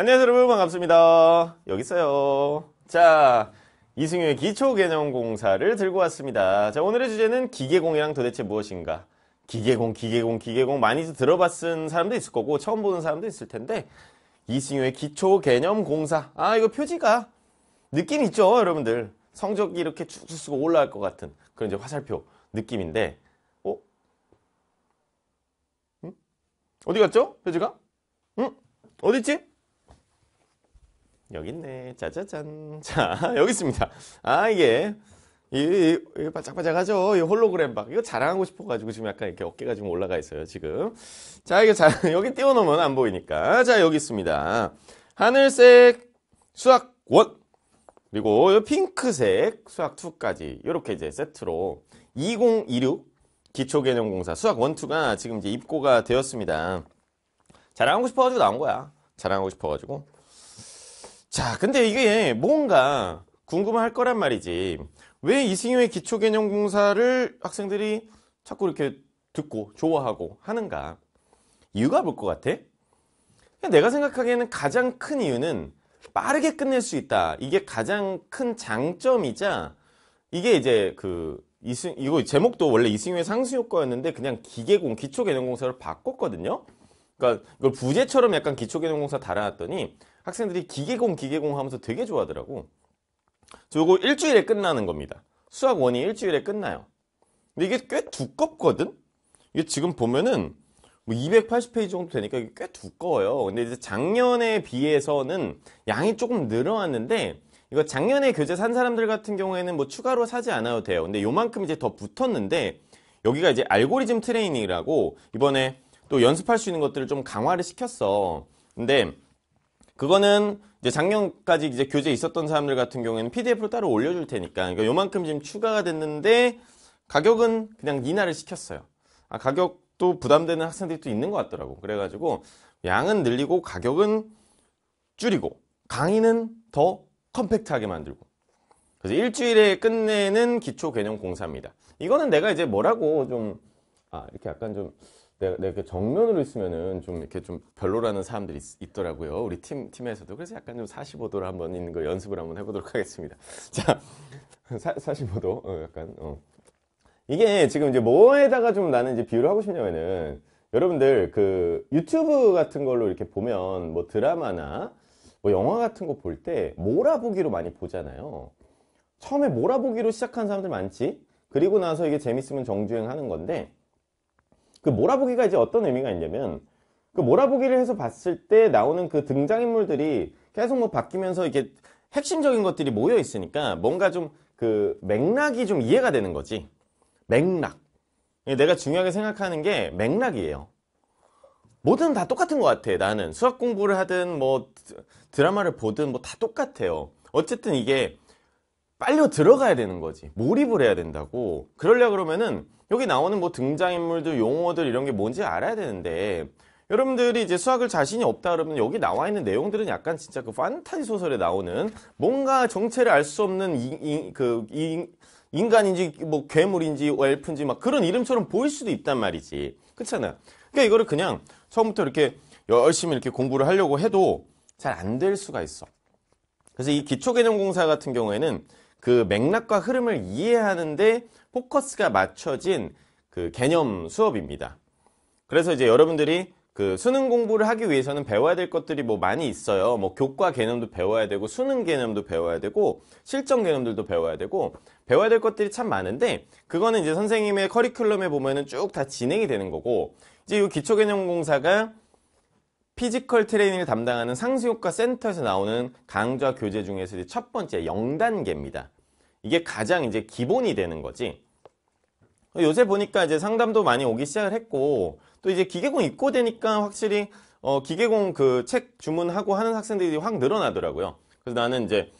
안녕하세요 여러분 반갑습니다 여기 있어요 자 이승효의 기초 개념 공사를 들고 왔습니다 자 오늘의 주제는 기계공이랑 도대체 무엇인가 기계공 기계공 기계공 많이 들어봤은 사람도 있을 거고 처음 보는 사람도 있을 텐데 이승효의 기초 개념 공사 아 이거 표지가 느낌 있죠 여러분들 성적이 이렇게 쭉쭉 쓰고 올라갈 것 같은 그런 이제 화살표 느낌인데 어? 응? 어디 갔죠? 표지가? 응? 어디 있지? 여기 있네. 짜자잔. 자, 여기 있습니다. 아, 이게 이, 이, 이 바짝바짝하죠? 이 홀로그램 박. 이거 자랑하고 싶어가지고 지금 약간 이렇게 어깨가 지금 올라가 있어요, 지금. 자, 이게 자, 여기 띄워놓으면 안 보이니까. 자, 여기 있습니다. 하늘색 수학원. 그리고 핑크색 수학2까지. 이렇게 이제 세트로 2026 기초개념공사 수학 1, 2가 지금 이제 입고가 되었습니다. 자랑하고 싶어가지고 나온 거야. 자랑하고 싶어가지고. 자, 근데 이게 뭔가 궁금할 거란 말이지. 왜 이승효의 기초개념 공사를 학생들이 자꾸 이렇게 듣고 좋아하고 하는가? 이유가 뭘 것 같아? 내가 생각하기에는 가장 큰 이유는 빠르게 끝낼 수 있다. 이게 가장 큰 장점이자 이게 이제 그 이승 이거 제목도 원래 이승효의 상승 효과였는데 그냥 기계공 기초 개념 공사를 바꿨거든요. 그러니까 이걸 부제처럼 약간 기초 개념 공사 달아놨더니 학생들이 기계공 기계공 하면서 되게 좋아하더라고 저거 일주일에 끝나는 겁니다 수학 원이 일주일에 끝나요 근데 이게 꽤 두껍거든 이게 지금 보면은 뭐 280페이지 정도 되니까 이게 꽤 두꺼워요 근데 이제 작년에 비해서는 양이 조금 늘어났는데 이거 작년에 교재 산 사람들 같은 경우에는 뭐 추가로 사지 않아도 돼요 근데 요만큼 이제 더 붙었는데 여기가 이제 알고리즘 트레이닝이라고 이번에 또 연습할 수 있는 것들을 좀 강화를 시켰어 근데 그거는 이제 작년까지 이제 교재 있었던 사람들 같은 경우에는 p d f 를 따로 올려줄 테니까 그러니까 요만큼 지금 추가가 됐는데 가격은 그냥 인하를 시켰어요. 아, 가격도 부담되는 학생들이 또 있는 것 같더라고. 그래가지고 양은 늘리고 가격은 줄이고 강의는 더 컴팩트하게 만들고 그래서 일주일에 끝내는 기초 개념 공사입니다. 이거는 내가 이제 뭐라고 좀 아, 이렇게 약간 좀 내가, 내가 이렇게 정면으로 있으면은 좀 이렇게 좀 별로라는 사람들이 있, 더라고요 우리 팀, 팀에서도. 그래서 약간 좀 45도로 한번 있는 거 연습을 한번 해보도록 하겠습니다. 자, 사, 45도. 어, 약간, 어. 이게 지금 이제 뭐에다가 좀 나는 이제 비유를 하고 싶냐면은 여러분들 그 유튜브 같은 걸로 이렇게 보면 뭐 드라마나 뭐 영화 같은 거 볼 때 몰아보기로 많이 보잖아요. 처음에 몰아보기로 시작한 사람들 많지? 그리고 나서 이게 재밌으면 정주행 하는 건데 그 몰아보기가 이제 어떤 의미가 있냐면 그 몰아보기를 해서 봤을 때 나오는 그 등장인물들이 계속 뭐 바뀌면서 이게 핵심적인 것들이 모여 있으니까 뭔가 좀 그 맥락이 좀 이해가 되는 거지. 맥락. 내가 중요하게 생각하는 게 맥락이에요. 뭐든 다 똑같은 것 같아, 나는. 수학 공부를 하든, 뭐, 드라마를 보든, 뭐, 다 똑같아요. 어쨌든 이게 빨려 들어가야 되는 거지. 몰입을 해야 된다고. 그러려 그러면은 여기 나오는 뭐 등장인물들, 용어들 이런 게 뭔지 알아야 되는데 여러분들이 이제 수학을 자신이 없다 그러면 여기 나와 있는 내용들은 약간 진짜 그 판타지 소설에 나오는 뭔가 정체를 알 수 없는 이, 이, 그, 이, 인간인지 뭐 괴물인지 엘프인지 막 그런 이름처럼 보일 수도 있단 말이지. 그렇잖아. 그러니까 이거를 그냥 처음부터 이렇게 열심히 이렇게 공부를 하려고 해도 잘 안 될 수가 있어. 그래서 이 기초 개념 공사 같은 경우에는 그 맥락과 흐름을 이해하는데 포커스가 맞춰진 그 개념 수업입니다. 그래서 이제 여러분들이 그 수능 공부를 하기 위해서는 배워야 될 것들이 뭐 많이 있어요. 뭐 교과 개념도 배워야 되고 수능 개념도 배워야 되고 실전 개념들도 배워야 되고 배워야 될 것들이 참 많은데 그거는 이제 선생님의 커리큘럼에 보면은 쭉 다 진행이 되는 거고 이제 이 기초 개념 공사가 피지컬 트레이닝을 담당하는 상수효과 센터에서 나오는 강좌 교재 중에서 첫 번째 0단계입니다. 이게 가장 이제 기본이 되는 거지. 요새 보니까 이제 상담도 많이 오기 시작을 했고 또 이제 기계공 입고 되니까 확실히 어, 기계공 그 책 주문하고 하는 학생들이 확 늘어나더라고요. 그래서 나는 이제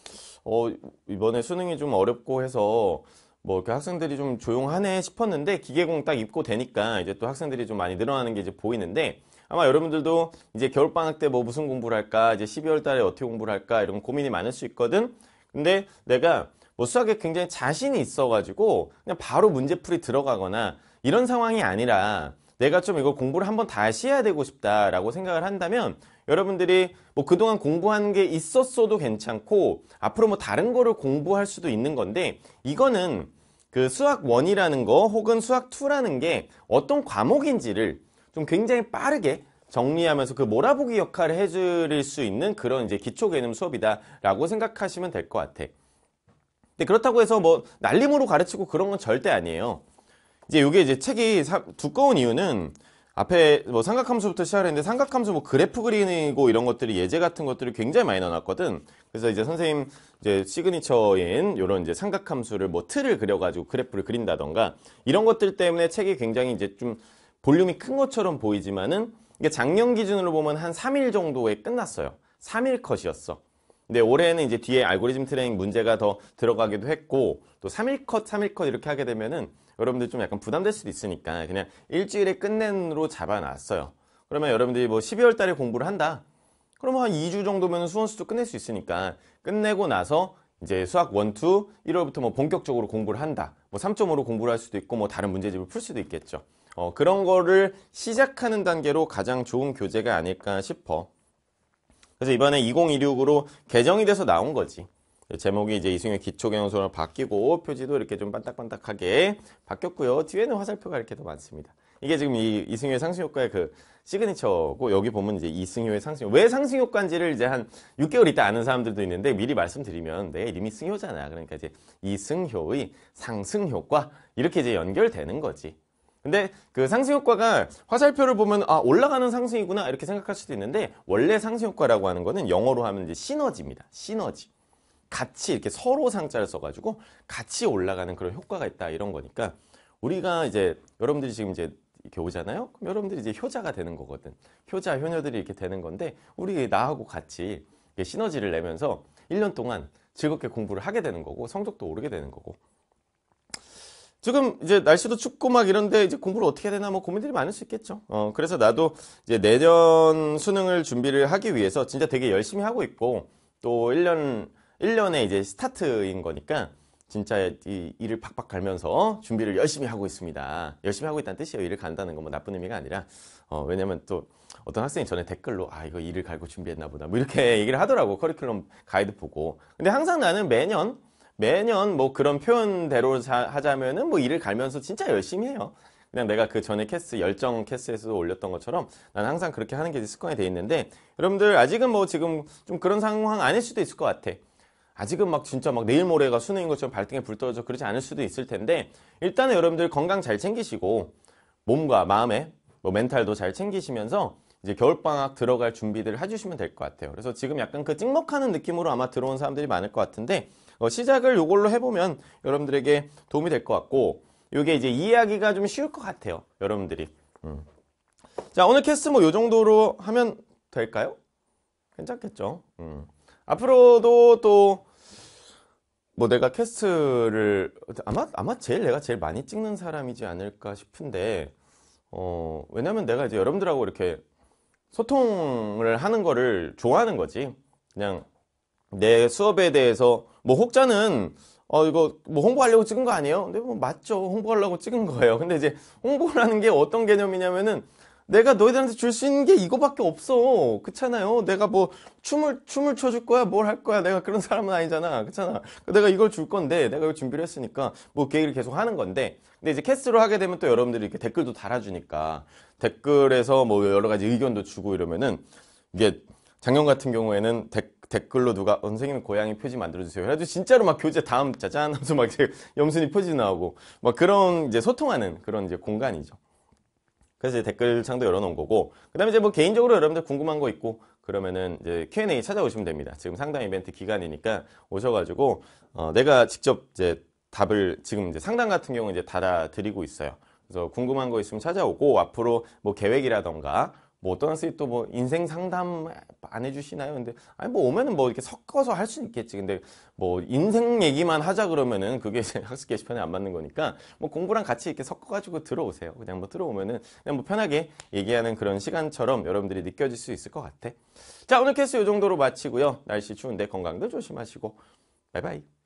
어, 이번에 수능이 좀 어렵고 해서 뭐 이렇게 학생들이 좀 조용하네 싶었는데 기계공 딱 입고 되니까 이제 또 학생들이 좀 많이 늘어나는 게 이제 보이는데 아마 여러분들도 이제 겨울방학 때 뭐 무슨 공부를 할까, 이제 12월 달에 어떻게 공부를 할까, 이런 고민이 많을 수 있거든? 근데 내가 뭐 수학에 굉장히 자신이 있어가지고 그냥 바로 문제풀이 들어가거나 이런 상황이 아니라 내가 좀 이거 공부를 한번 다시 해야 되고 싶다라고 생각을 한다면 여러분들이 뭐 그동안 공부한 게 있었어도 괜찮고 앞으로 뭐 다른 거를 공부할 수도 있는 건데 이거는 그 수학 1이라는거 혹은 수학 2라는게 어떤 과목인지를 좀 굉장히 빠르게 정리하면서 그 몰아보기 역할을 해줄 수 있는 그런 이제 기초 개념 수업이다라고 생각하시면 될 것 같아. 근데 그렇다고 해서 뭐 날림으로 가르치고 그런 건 절대 아니에요. 이제 이게 이제 책이 두꺼운 이유는 앞에 뭐 삼각함수부터 시작했는데 삼각함수 뭐 그래프 그리고 이런 것들이 예제 같은 것들을 굉장히 많이 넣어놨거든. 그래서 이제 선생님 이제 시그니처인 이런 이제 삼각함수를 뭐 틀을 그려가지고 그래프를 그린다던가 이런 것들 때문에 책이 굉장히 이제 좀 볼륨이 큰 것처럼 보이지만은 이게 작년 기준으로 보면 한 3일 정도에 끝났어요. 3일 컷이었어. 근데 올해는 이제 뒤에 알고리즘 트레이닝 문제가 더 들어가기도 했고 또 3일 컷, 3일 컷 이렇게 하게 되면은 여러분들 좀 약간 부담될 수도 있으니까 그냥 일주일에 끝낸으로 잡아놨어요. 그러면 여러분들이 뭐 12월 달에 공부를 한다. 그러면 한 2주 정도면 수원수도 끝낼 수 있으니까 끝내고 나서 이제 수학 1, 2, 1월부터 뭐 본격적으로 공부를 한다. 뭐 3.5로 공부를 할 수도 있고 뭐 다른 문제집을 풀 수도 있겠죠. 어, 그런 거를 시작하는 단계로 가장 좋은 교재가 아닐까 싶어. 그래서 이번에 2026으로 개정이 돼서 나온 거지. 제목이 이제 이승윤 기초경영소로 바뀌고 표지도 이렇게 좀 반딱반딱하게 바뀌었고요. 뒤에는 화살표가 이렇게 더 많습니다. 이게 지금 이 이승효의 상승효과의 그 시그니처고 여기 보면 이제 이승효의 상승효과 왜 상승효과인지를 이제 한 6개월 있다 아는 사람들도 있는데 미리 말씀드리면 내 이름이 승효잖아 그러니까 이제 이승효의 상승효과 이렇게 이제 연결되는 거지 근데 그 상승 효과가 화살표를 보면 아 올라가는 상승이구나 이렇게 생각할 수도 있는데 원래 상승 효과라고 하는 거는 영어로 하면 이제 시너지입니다. 시너지. 같이 이렇게 서로 상자를 써가지고 같이 올라가는 그런 효과가 있다 이런 거니까 우리가 이제 여러분들이 지금 이제 교우잖아요. 그럼 여러분들이 이제 효자가 되는 거거든. 효자, 효녀들이 이렇게 되는 건데 우리 나하고 같이 시너지를 내면서 1년 동안 즐겁게 공부를 하게 되는 거고 성적도 오르게 되는 거고 지금 이제 날씨도 춥고 막 이런데 이제 공부를 어떻게 해야 되나 뭐 고민들이 많을 수 있겠죠. 어, 그래서 나도 이제 내년 수능을 준비를 하기 위해서 진짜 되게 열심히 하고 있고 또 1년, 1년의 이제 스타트인 거니까 진짜 이 일을 팍팍 갈면서 준비를 열심히 하고 있습니다. 열심히 하고 있다는 뜻이에요. 일을 간다는 건뭐 나쁜 의미가 아니라 어, 왜냐면 또 어떤 학생이 전에 댓글로 아 이거 일을 갈고 준비했나 보다 뭐 이렇게 얘기를 하더라고 커리큘럼 가이드 보고 근데 항상 나는 매년 매년 뭐 그런 표현대로 하자면은 뭐 일을 갈면서 진짜 열심히 해요. 그냥 내가 그 전에 캐스 열정 캐스에서 올렸던 것처럼 난 항상 그렇게 하는 게 습관이 돼 있는데 여러분들 아직은 뭐 지금 좀 그런 상황 아닐 수도 있을 것 같아. 아직은 막 진짜 막 내일 모레가 수능인 것처럼 발등에 불 떨어져 그러지 않을 수도 있을 텐데 일단은 여러분들 건강 잘 챙기시고 몸과 마음에 뭐 멘탈도 잘 챙기시면서 이제 겨울방학 들어갈 준비들을 해주시면 될 것 같아요. 그래서 지금 약간 그 찍먹하는 느낌으로 아마 들어온 사람들이 많을 것 같은데 어, 시작을 이걸로 해보면 여러분들에게 도움이 될 것 같고 이게 이제 이해하기가 좀 쉬울 것 같아요 여러분들이 음. 자 오늘 캐스 뭐이 정도로 하면 될까요? 괜찮겠죠 음. 앞으로도 또 뭐 내가 캐스트를 아마 아마 제일 내가 제일 많이 찍는 사람이지 않을까 싶은데 어 왜냐면 내가 이제 여러분들하고 이렇게 소통을 하는 거를 좋아하는 거지 그냥 내 수업에 대해서 뭐 혹자는 어 이거 뭐 홍보하려고 찍은 거 아니에요? 근데 뭐 맞죠. 홍보하려고 찍은 거예요. 근데 이제 홍보라는 게 어떤 개념이냐면은 내가 너희들한테 줄 수 있는 게 이거밖에 없어. 그렇잖아요. 내가 뭐 춤을 춤을 춰줄 거야, 뭘 할 거야. 내가 그런 사람은 아니잖아. 그렇잖아. 내가 이걸 줄 건데 내가 이걸 준비를 했으니까 뭐 계획을 계속 하는 건데. 근데 이제 캐스트로 하게 되면 또 여러분들이 이렇게 댓글도 달아주니까 댓글에서 뭐 여러 가지 의견도 주고 이러면은 이게 작년 같은 경우에는 댓 댓글로 누가 선생님 고양이 표지 만들어주세요. 그래가지고 진짜로 막 교재 다음 짜잔 하면서 막 염순이 표지 나오고 막 그런 이제 소통하는 그런 이제 공간이죠. 그래서 이제 댓글창도 열어놓은 거고 그 다음에 이제 뭐 개인적으로 여러분들 궁금한 거 있고 그러면은 이제 Q&A 찾아오시면 됩니다. 지금 상담 이벤트 기간이니까 오셔가지고 어 내가 직접 이제 답을 지금 이제 상담 같은 경우는 이제 달아드리고 있어요. 그래서 궁금한 거 있으면 찾아오고 앞으로 뭐 계획이라던가 뭐 어떤 스윗 또뭐 인생 상담 안 해주시나요? 근데 아니 뭐 오면은 뭐 이렇게 섞어서 할 수 있겠지. 근데 뭐 인생 얘기만 하자 그러면은 그게 이제 학습 게시판에 안 맞는 거니까 뭐 공부랑 같이 이렇게 섞어가지고 들어오세요. 그냥 뭐 들어오면은 그냥 뭐 편하게 얘기하는 그런 시간처럼 여러분들이 느껴질 수 있을 것 같아. 자 오늘 캐스 이 정도로 마치고요. 날씨 추운데 건강도 조심하시고 바이바이.